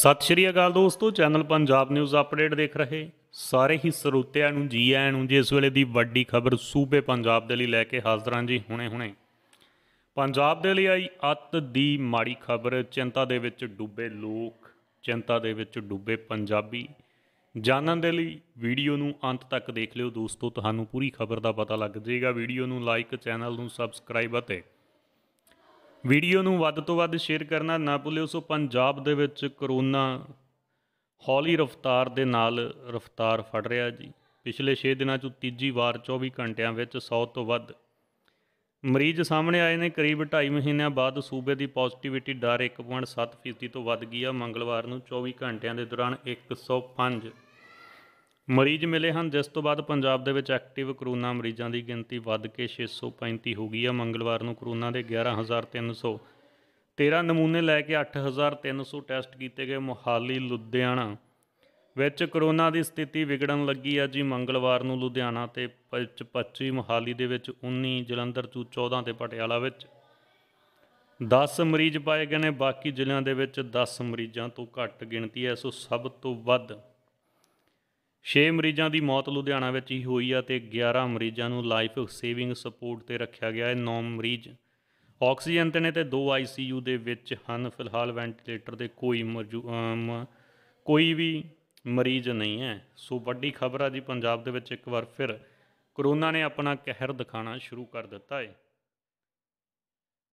ਸਤਿ ਸ਼੍ਰੀ ਅਕਾਲ ਦੋਸਤੋ channel Punjab news update ਦੇਖ ਰਹੇ ਸਾਰੇ ਹੀ ਸਰੋਤਿਆਂ ਨੂੰ ਜੀ ਆਇਆਂ ਨੂੰ ਜਿਸ ਇਸ ਵੇਲੇ ਦੀ ਵੱਡੀ ਖਬਰ ਸੂਬੇ ਪੰਜਾਬ ਦੇ ਲਈ ਲੈ ਕੇ ਹਾਜ਼ਰ ਹਾਂ ਜੀ ਹੁਣੇ-ਹੁਣੇ ਪੰਜਾਬ ਦੇ ਲਈ ਆਈ ਅੱਤ ਦੀ ਮਾੜੀ ਖਬਰ ਚਿੰਤਾ ਦੇ ਵਿੱਚ ਡੁੱਬੇ ਲੋਕ ਚਿੰਤਾ ਦੇ ਵਿੱਚ ਡੁੱਬੇ ਪੰਜਾਬੀ ਜਾਣਨ ਦੇ ਲਈ ਵੀਡੀਓ ਨੂੰ ਅੰਤ ਤੱਕ ਦੇਖ ਲਿਓ ਦੋਸਤੋ ਤੁਹਾਨੂੰ ਪੂਰੀ ਖਬਰ ਦਾ ਪਤਾ ਲੱਗ ਜਾਏਗਾ ਵੀਡੀਓ ਨੂੰ ਲਾਈਕ ਚੈਨਲ ਨੂੰ ਸਬਸਕ੍ਰਾਈਬ ਅਤੇ ਵੀਡੀਓ ਨੂੰ ਵੱਧ ਤੋਂ ਵੱਧ ਸ਼ੇਅਰ ਕਰਨਾ ਨਾ ਭੁੱਲਿਓ ਸੋ ਪੰਜਾਬ ਦੇ ਵਿੱਚ ਕਰੋਨਾ ਹੌਲੀ ਰਫ਼ਤਾਰ ਦੇ ਨਾਲ ਰਫ਼ਤਾਰ ਫੜ ਰਿਹਾ ਜੀ ਪਿਛਲੇ 6 ਦਿਨਾਂ ਚੋਂ ਤੀਜੀ ਵਾਰ 24 ਘੰਟਿਆਂ ਵਿੱਚ 100 ਤੋਂ ਵੱਧ ਮਰੀਜ਼ ਸਾਹਮਣੇ ਆਏ ਨੇ ਕਰੀਬ 2.5 ਮਹੀਨਿਆਂ ਬਾਅਦ ਸੂਬੇ ਦੀ ਪੋਜ਼ਿਟਿਵਿਟੀ ਡਰ 1.7% ਤੋਂ ਵੱਧ ਗਈ ਆ ਮੰਗਲਵਾਰ ਨੂੰ 24 ਘੰਟਿਆਂ ਦੇ ਦੌਰਾਨ 105 ਮਰੀਜ਼ ਮਿਲੇ ਹਨ ਜਿਸ ਤੋਂ ਬਾਅਦ ਪੰਜਾਬ ਦੇ ਵਿੱਚ ਐਕਟਿਵ ਕਰੋਨਾ ਮਰੀਜ਼ਾਂ ਦੀ ਗਿਣਤੀ ਵੱਧ ਕੇ 635 ਹੋ ਗਈ ਹੈ ਮੰਗਲਵਾਰ ਨੂੰ ਕਰੋਨਾ ਦੇ 13 ਨਮੂਨੇ ਲੈ ਕੇ 8300 ਟੈਸਟ ਕੀਤੇ ਗਏ ਮੁਹਾਲੀ ਲੁਧਿਆਣਾ ਵਿੱਚ ਕਰੋਨਾ ਦੀ ਸਥਿਤੀ ਵਿਗੜਨ ਲੱਗੀ ਹੈ ਜੀ ਮੰਗਲਵਾਰ ਨੂੰ ਲੁਧਿਆਣਾ ਤੇ 25 ਮੁਹਾਲੀ ਦੇ ਵਿੱਚ 19 ਜਲੰਧਰ ਚ 14 ਤੇ ਪਟਿਆਲਾ ਵਿੱਚ 10 ਮਰੀਜ਼ ਪਾਏ ਗਏ ਨੇ ਬਾਕੀ ਜ਼ਿਲ੍ਹਿਆਂ ਦੇ ਵਿੱਚ 10 ਮਰੀਜ਼ਾਂ ਤੋਂ ਘੱਟ ਗਿਣਤੀ ਹੈ ਸੋ ਸਭ ਤੋਂ ਵੱਧ 6 ਮਰੀਜ਼ਾਂ ਦੀ ਮੌਤ ਲੁਧਿਆਣਾ ਵਿੱਚ ਹੀ ਹੋਈ ਆ ਤੇ 11 ਮਰੀਜ਼ਾਂ ਨੂੰ ਲਾਈਫ ਸੇਵਿੰਗ ਸਪੋਰਟ ਤੇ ਰੱਖਿਆ ਗਿਆ ਹੈ 9 ਮਰੀਜ਼ ਆਕਸੀਜਨ ਤੇ ਨੇ ਤੇ 2 ਆਈਸੀਯੂ ਦੇ ਵਿੱਚ ਹਨ ਫਿਲਹਾਲ ਵੈਂਟੀਲੇਟਰ ਤੇ ਕੋਈ ਕੋਈ ਵੀ ਮਰੀਜ਼ ਨਹੀਂ ਹੈ ਸੋ ਵੱਡੀ ਖਬਰ ਆ ਜੀ ਪੰਜਾਬ ਦੇ ਵਿੱਚ ਇੱਕ ਵਾਰ ਫਿਰ ਕਰੋਨਾ ਨੇ ਆਪਣਾ ਕਹਿਰ ਦਿਖਾਣਾ ਸ਼ੁਰੂ ਕਰ ਦਿੱਤਾ ਹੈ